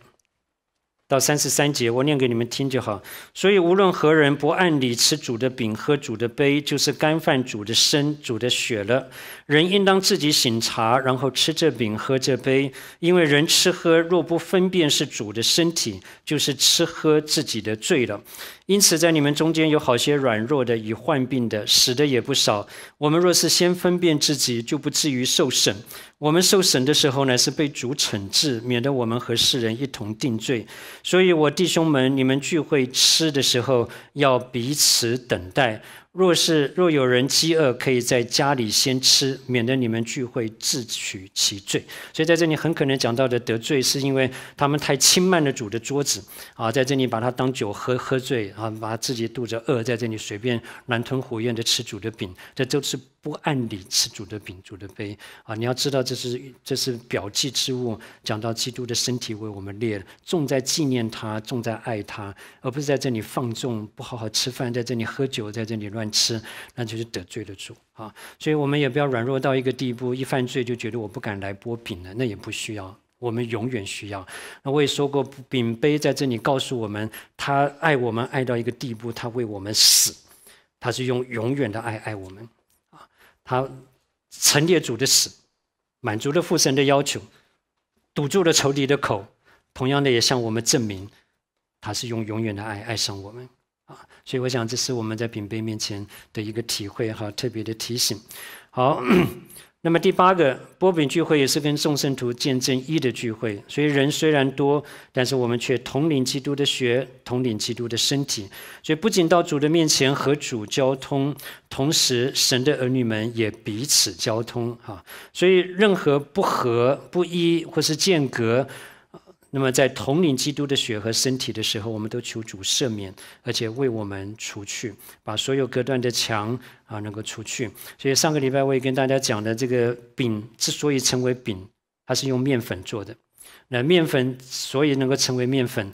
到三十三节，我念给你们听就好。所以无论何人不按理吃主的饼、喝主的杯，就是干饭主的身、主的血了。人应当自己醒茶，然后吃这饼，喝这杯。因为人吃喝若不分辨是主的身体，就是吃喝自己的罪了。因此，在你们中间有好些软弱的与患病的，死的也不少。我们若是先分辨自己，就不至于受审。我们受审的时候呢，是被主惩治，免得我们和世人一同定罪。所以我弟兄们，你们聚会吃的时候，要彼此等待。若是若有人饥饿，可以在家里先吃，免得你们聚会自取其罪。所以在这里很可能讲到的得罪，是因为他们太轻慢了主的桌子，啊，在这里把它当酒喝，喝醉，啊，把自己肚子饿，在这里随便狼吞虎咽的吃主的饼，这都是。不按理吃主的饼、主的杯啊！你要知道，这是这是表记之物。讲到基督的身体为我们裂，重在纪念他，重在爱他，而不是在这里放纵，不好好吃饭，在这里喝酒，在这里乱吃，那就是得罪了主啊！所以我们也不要软弱到一个地步，一犯罪就觉得我不敢来剥饼了，那也不需要。我们永远需要。那我也说过，饼杯在这里告诉我们，他爱我们爱到一个地步，他为我们死，他是用永远的爱爱我们。他陈列主的死，满足了父神的要求，堵住了仇敌的口，同样的也向我们证明，他是用永远的爱爱上我们啊！所以我想，这是我们在品杯面前的一个体会哈，特别的提醒。好。那么第八个波比聚会也是跟众圣徒见证一的聚会，所以人虽然多，但是我们却统领基督的血，统领基督的身体，所以不仅到主的面前和主交通，同时神的儿女们也彼此交通啊！所以任何不和、不一或是间隔。那么在统领基督的血和身体的时候，我们都求主赦免，而且为我们除去，把所有隔断的墙啊能够除去。所以上个礼拜我也跟大家讲的，这个饼之所以成为饼，它是用面粉做的。那面粉所以能够成为面粉，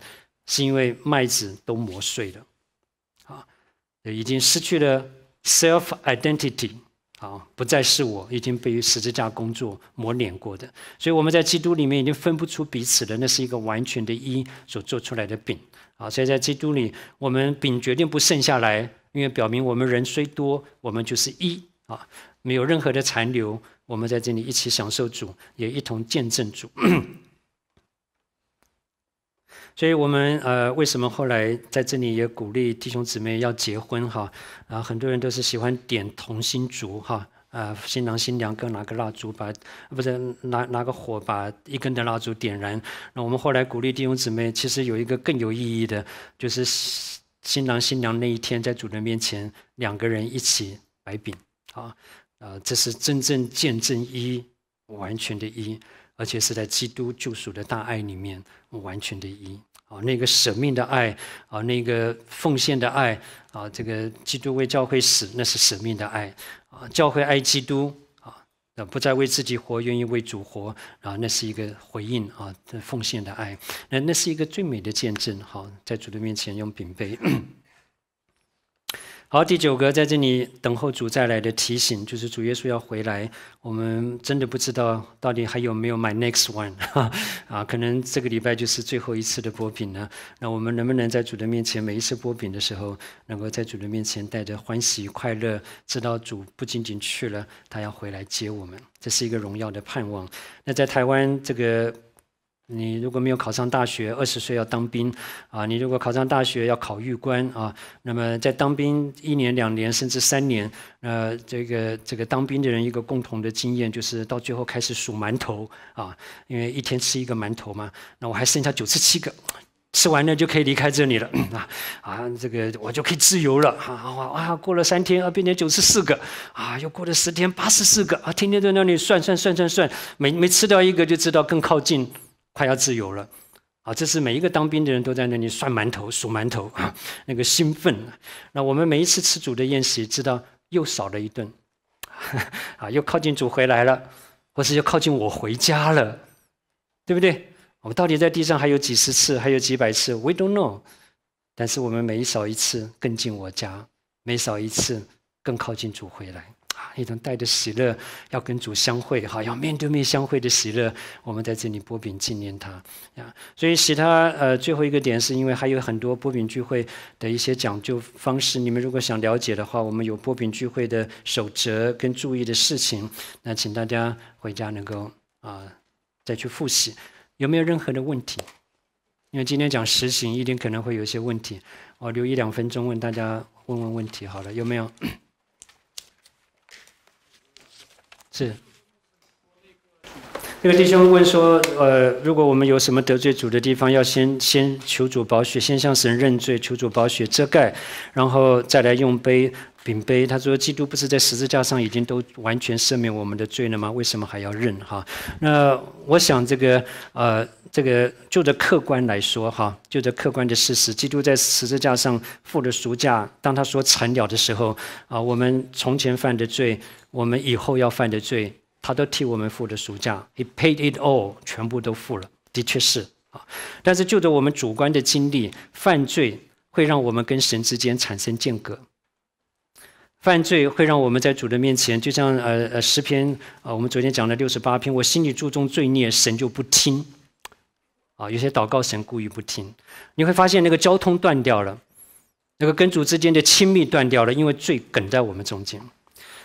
是因为麦子都磨碎了，啊，已经失去了 self identity。啊，不再是我，已经被十字架工作磨练过的。所以我们在基督里面已经分不出彼此的，那是一个完全的一所做出来的饼。啊，所以在基督里，我们饼决定不剩下来，因为表明我们人虽多，我们就是一啊，没有任何的残留。我们在这里一起享受主，也一同见证主。所以我们呃，为什么后来在这里也鼓励弟兄姊妹要结婚哈？啊，很多人都是喜欢点同心烛哈，啊，新郎新娘各拿个蜡烛把，不是拿拿个火把一根的蜡烛点燃。那我们后来鼓励弟兄姊妹，其实有一个更有意义的，就是新郎新娘那一天在主人面前两个人一起摆饼啊，啊，这是真正见证一完全的一。而且是在基督救赎的大爱里面，完全的一啊，那个舍命的爱啊，那个奉献的爱啊，这个基督为教会死，那是舍命的爱啊，教会爱基督啊，那不再为自己活，愿意为主活啊，那是一个回应啊，奉献的爱，那那是一个最美的见证。好，在主的面前用饼杯。好，第九个在这里等候主再来的提醒，就是主耶稣要回来。我们真的不知道到底还有没有 my next one 啊？可能这个礼拜就是最后一次的波饼了。那我们能不能在主的面前每一次波饼的时候，能够在主的面前带着欢喜与快乐，知道主不仅仅去了，他要回来接我们，这是一个荣耀的盼望。那在台湾这个。你如果没有考上大学，二十岁要当兵，啊，你如果考上大学要考狱官啊，那么在当兵一年、两年甚至三年，呃，这个这个当兵的人一个共同的经验就是到最后开始数馒头啊，因为一天吃一个馒头嘛，那我还剩下九十七个，吃完了就可以离开这里了 啊啊，这个我就可以自由了啊啊，过了三天啊变成九十四个啊，又过了十天八十四个啊，天天在那里算算算算算，每每吃掉一个就知道更靠近。快要自由了，啊，这是每一个当兵的人都在那里算馒头数馒头，那个兴奋。那我们每一次吃主的宴席，知道又少了一顿，啊，又靠近主回来了，或是又靠近我回家了，对不对？我们到底在地上还有几十次，还有几百次，we don't know。但是我们每少一次，更近我家；每少一次，更靠近主回来。一种带着喜乐要跟主相会，好要面对面相会的喜乐，我们在这里波饼纪念他呀。所以其他呃最后一个点是因为还有很多波饼聚会的一些讲究方式，你们如果想了解的话，我们有波饼聚会的守则跟注意的事情，那请大家回家能够啊再去复习。有没有任何的问题？因为今天讲实行，一定可能会有一些问题，我留一两分钟问大家问问问题好了，有没有？是，那个弟兄问说，呃，如果我们有什么得罪主的地方，要先先求主保血，先向神认罪，求主保血遮盖，然后再来用杯饼杯。他说，基督不是在十字架上已经都完全赦免我们的罪了吗？为什么还要认？哈，那我想这个，呃。这个就着客观来说，哈，就着客观的事实，基督在十字架上付了赎价。当他说成了的时候，啊，我们从前犯的罪，我们以后要犯的罪，他都替我们付了赎价。He paid it all，全部都付了，的确是啊。但是就着我们主观的经历，犯罪会让我们跟神之间产生间隔，犯罪会让我们在主的面前，就像呃呃十篇啊，我们昨天讲的六十八篇，我心里注重罪孽，神就不听。啊，有些祷告神故意不听，你会发现那个交通断掉了，那个根主之间的亲密断掉了，因为罪梗在我们中间，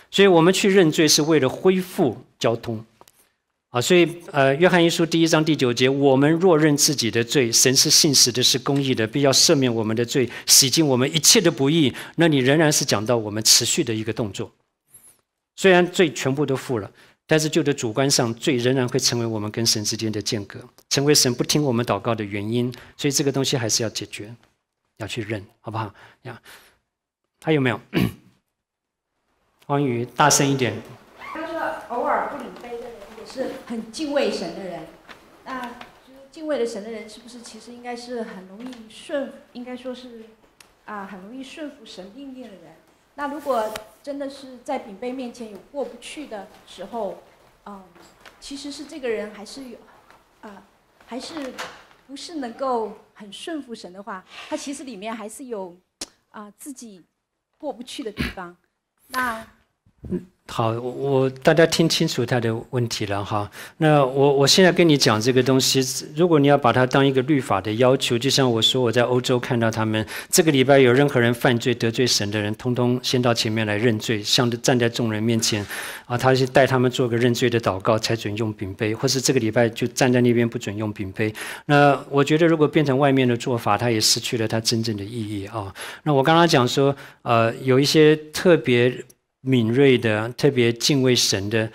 所以我们去认罪是为了恢复交通，啊，所以呃，约翰一书第一章第九节，我们若认自己的罪，神是信实的，是公义的，必要赦免我们的罪，洗净我们一切的不义，那你仍然是讲到我们持续的一个动作，虽然罪全部都负了。但是，就的主观上，罪仍然会成为我们跟神之间的间隔，成为神不听我们祷告的原因。所以，这个东西还是要解决，要去认，好不好？呀，还有没有？关宇，大声一点。他说：“偶尔不领杯的人，也是很敬畏神的人。那就是敬畏的神的人，是不是其实应该是很容易顺，应该说是啊，很容易顺服神命令的人？那如果……”真的是在丙辈面前有过不去的时候，嗯，其实是这个人还是有，啊，还是不是能够很顺服神的话，他其实里面还是有，啊，自己过不去的地方，那，嗯。好，我我大家听清楚他的问题了哈。那我我现在跟你讲这个东西，如果你要把它当一个律法的要求，就像我说我在欧洲看到他们，这个礼拜有任何人犯罪得罪神的人，通通先到前面来认罪，向站在众人面前，啊，他是带他们做个认罪的祷告才准用饼杯，或是这个礼拜就站在那边不准用饼杯。那我觉得如果变成外面的做法，他也失去了他真正的意义啊。那我刚刚讲说，呃，有一些特别。敏锐的，特别敬畏神的，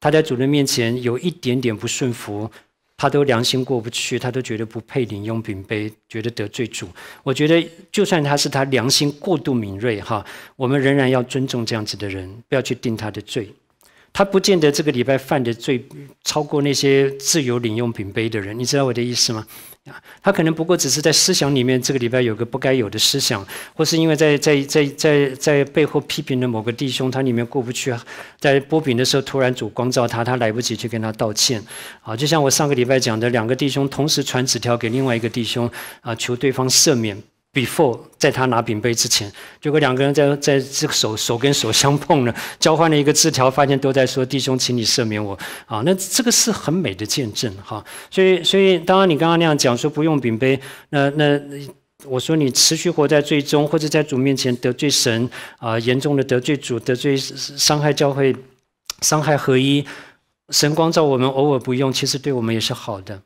他在主人面前有一点点不顺服，他都良心过不去，他都觉得不配领用品杯，觉得得罪主。我觉得，就算他是他良心过度敏锐哈，我们仍然要尊重这样子的人，不要去定他的罪。他不见得这个礼拜犯的罪超过那些自由领用品杯的人，你知道我的意思吗？他可能不过只是在思想里面，这个礼拜有个不该有的思想，或是因为在在在在在背后批评了某个弟兄，他里面过不去，在波饼的时候突然主光照他，他来不及去跟他道歉。啊，就像我上个礼拜讲的，两个弟兄同时传纸条给另外一个弟兄，啊，求对方赦免。Before，在他拿饼杯之前，结果两个人在在这个手手跟手相碰了，交换了一个字条，发现都在说：“弟兄，请你赦免我。”啊，那这个是很美的见证，哈。所以，所以当然你刚刚那样讲说不用饼杯，那那我说你持续活在最终，或者在主面前得罪神啊，严重的得罪主，得罪伤害教会，伤害合一，神光照我们偶尔不用，其实对我们也是好的。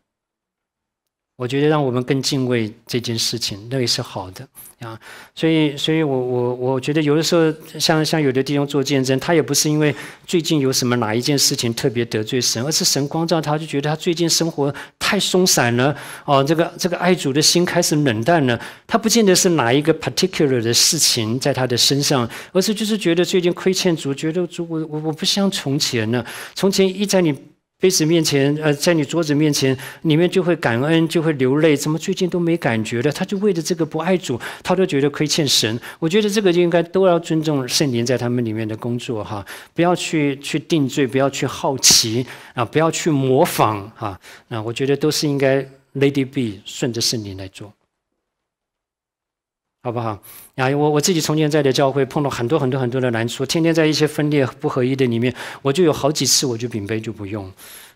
我觉得让我们更敬畏这件事情，那也是好的啊。所以，所以我我我觉得有的时候，像像有的弟兄做见证，他也不是因为最近有什么哪一件事情特别得罪神，而是神光照他，就觉得他最近生活太松散了，哦，这个这个爱主的心开始冷淡了。他不见得是哪一个 particular 的事情在他的身上，而是就是觉得最近亏欠主，觉得主我我我不像从前了，从前一在你。杯子面前，呃，在你桌子面前，里面就会感恩，就会流泪。怎么最近都没感觉了？他就为了这个不爱主，他都觉得亏欠神。我觉得这个就应该都要尊重圣灵在他们里面的工作哈，不要去去定罪，不要去好奇啊，不要去模仿哈。那我觉得都是应该 l a d y be，顺着圣灵来做。好不好？啊，我我自己从前在的教会碰到很多很多很多的难处，天天在一些分裂不合一的里面，我就有好几次我就屏杯就不用，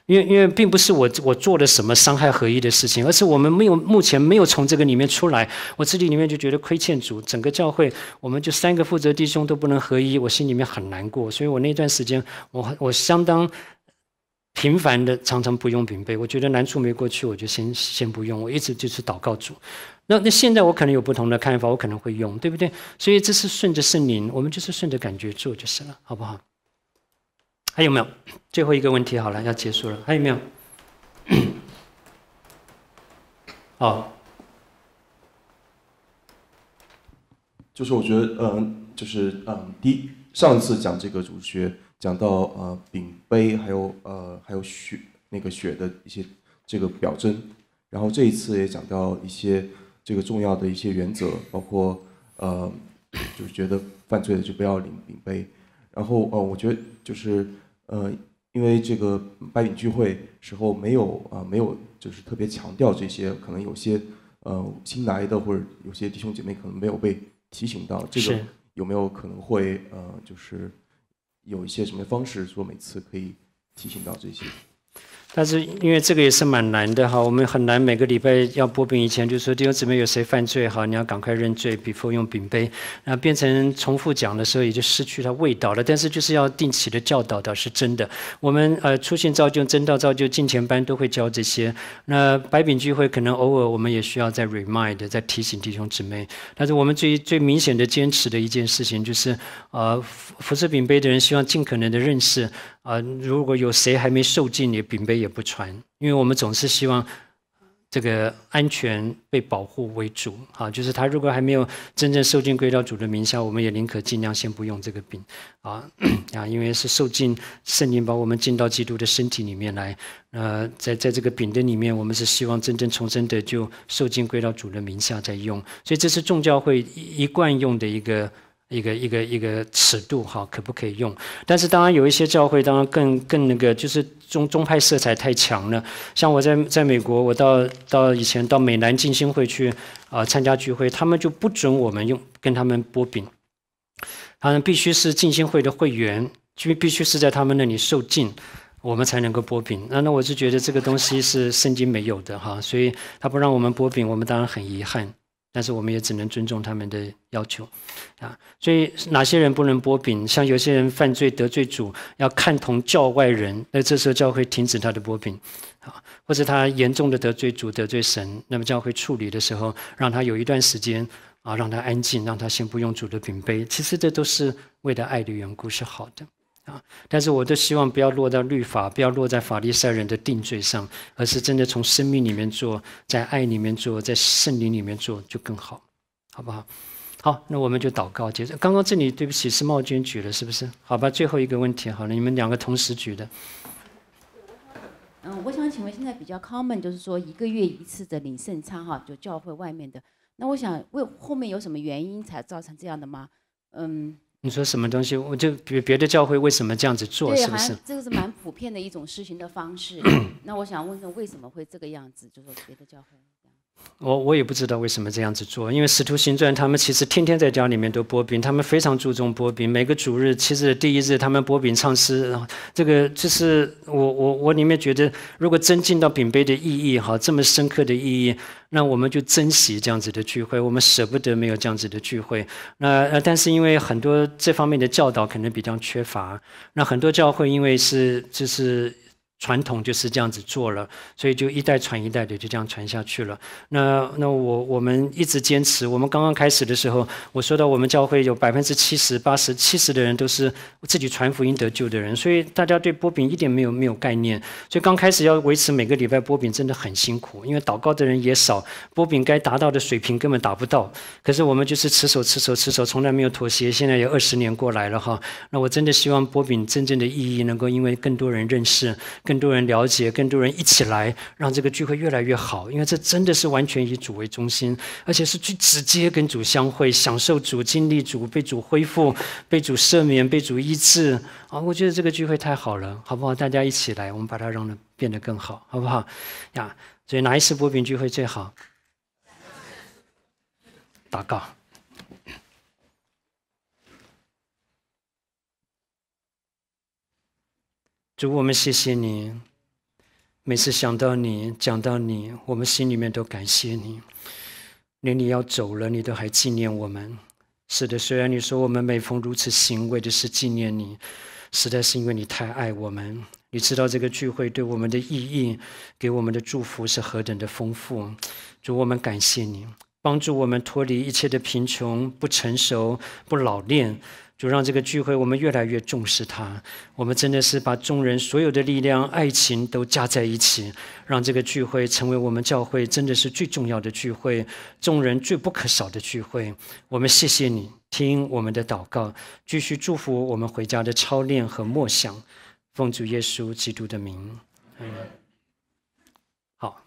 因为因为并不是我我做了什么伤害合一的事情，而是我们没有目前没有从这个里面出来，我自己里面就觉得亏欠主，整个教会我们就三个负责弟兄都不能合一，我心里面很难过，所以我那段时间我我相当。频繁的常常不用平杯，我觉得难处没过去，我就先先不用。我一直就是祷告主。那那现在我可能有不同的看法，我可能会用，对不对？所以这是顺着圣灵，我们就是顺着感觉做就是了，好不好？还有没有？最后一个问题，好了，要结束了。还有没有？好。就是我觉得，嗯，就是嗯，第上次讲这个主学。讲到呃，丙杯还有呃，还有雪那个雪的一些这个表征，然后这一次也讲到一些这个重要的一些原则，包括呃，就是觉得犯罪的就不要领丙杯，然后呃，我觉得就是呃，因为这个拜饼聚会时候没有啊，没有就是特别强调这些，可能有些呃新来的或者有些弟兄姐妹可能没有被提醒到，这个有没有可能会呃，就是。有一些什么方式，说每次可以提醒到这些？但是因为这个也是蛮难的哈，我们很难每个礼拜要播饼。以前就说弟兄姊妹有谁犯罪哈，你要赶快认罪，before 用饼杯，那变成重复讲的时候也就失去它味道了。但是就是要定期的教导倒是真的。我们呃出现造就、真道造就进前班都会教这些。那白饼聚会可能偶尔我们也需要再 remind 再提醒弟兄姊妹。但是我们最最明显的坚持的一件事情就是，呃，服侍饼杯的人希望尽可能的认识。啊，如果有谁还没受尽，也饼杯也不传，因为我们总是希望这个安全被保护为主。啊，就是他如果还没有真正受尽归到主的名下，我们也宁可尽量先不用这个饼。啊，啊，因为是受尽圣灵把我们进到基督的身体里面来。呃，在在这个饼的里面，我们是希望真正重生的就受尽归到主的名下再用。所以这是众教会一贯用的一个。一个一个一个尺度哈，可不可以用？但是当然有一些教会，当然更更那个，就是中中派色彩太强了。像我在在美国，我到到以前到美南进信会去啊参加聚会，他们就不准我们用跟他们拨饼，他们必须是浸信会的会员，就必须是在他们那里受浸，我们才能够拨饼。那那我就觉得这个东西是圣经没有的哈，所以他不让我们拨饼，我们当然很遗憾。但是我们也只能尊重他们的要求，啊，所以哪些人不能剥饼？像有些人犯罪得罪主，要看同教外人，那这时候教会停止他的剥饼，啊，或者他严重的得罪主、得罪神，那么教会处理的时候，让他有一段时间啊，让他安静，让他先不用主的饼杯。其实这都是为了爱的缘故，是好的。啊！但是我都希望不要落到律法，不要落在法利赛人的定罪上，而是真的从生命里面做，在爱里面做，在圣灵里面做就更好，好不好？好，那我们就祷告结束。刚刚这里对不起，是茂娟举了，是不是？好吧，最后一个问题，好了，你们两个同时举的。嗯，我想请问，现在比较 common 就是说一个月一次的领圣餐哈，就教会外面的。那我想，为后面有什么原因才造成这样的吗？嗯。你说什么东西？我就别别的教会为什么这样子做，是不是？这个是蛮普遍的一种事情的方式。那我想问，问为什么会这个样子？就是别的教会。我我也不知道为什么这样子做，因为《使徒行传》他们其实天天在家里面都播饼，他们非常注重播饼。每个主日其实第一日他们播饼唱诗，这个就是我我我里面觉得，如果真进到饼杯的意义哈，这么深刻的意义，那我们就珍惜这样子的聚会，我们舍不得没有这样子的聚会。那呃，但是因为很多这方面的教导可能比较缺乏，那很多教会因为是就是。传统就是这样子做了，所以就一代传一代的就这样传下去了。那那我我们一直坚持，我们刚刚开始的时候，我说到我们教会有百分之七十八十七十的人都是自己传福音得救的人，所以大家对波饼一点没有没有概念，所以刚开始要维持每个礼拜波饼真的很辛苦，因为祷告的人也少，波饼该达到的水平根本达不到。可是我们就是持守持守持守，从来没有妥协。现在有二十年过来了哈，那我真的希望波饼真正的意义能够因为更多人认识。更多人了解，更多人一起来，让这个聚会越来越好。因为这真的是完全以主为中心，而且是最直接跟主相会，享受主、经历主、被主恢复、被主赦免、被主医治。啊，我觉得这个聚会太好了，好不好？大家一起来，我们把它弄得变得更好，好不好？呀，所以哪一次波饼聚会最好？祷告。主，我们谢谢你，每次想到你、讲到你，我们心里面都感谢你。连你要走了，你都还纪念我们。是的，虽然你说我们每逢如此行为的是纪念你，实在是因为你太爱我们。你知道这个聚会对我们的意义，给我们的祝福是何等的丰富。主，我们感谢你，帮助我们脱离一切的贫穷、不成熟、不老练。就让这个聚会，我们越来越重视它。我们真的是把众人所有的力量、爱情都加在一起，让这个聚会成为我们教会真的是最重要的聚会，众人最不可少的聚会。我们谢谢你，听我们的祷告，继续祝福我们回家的操练和默想，奉主耶稣基督的名，嗯，好。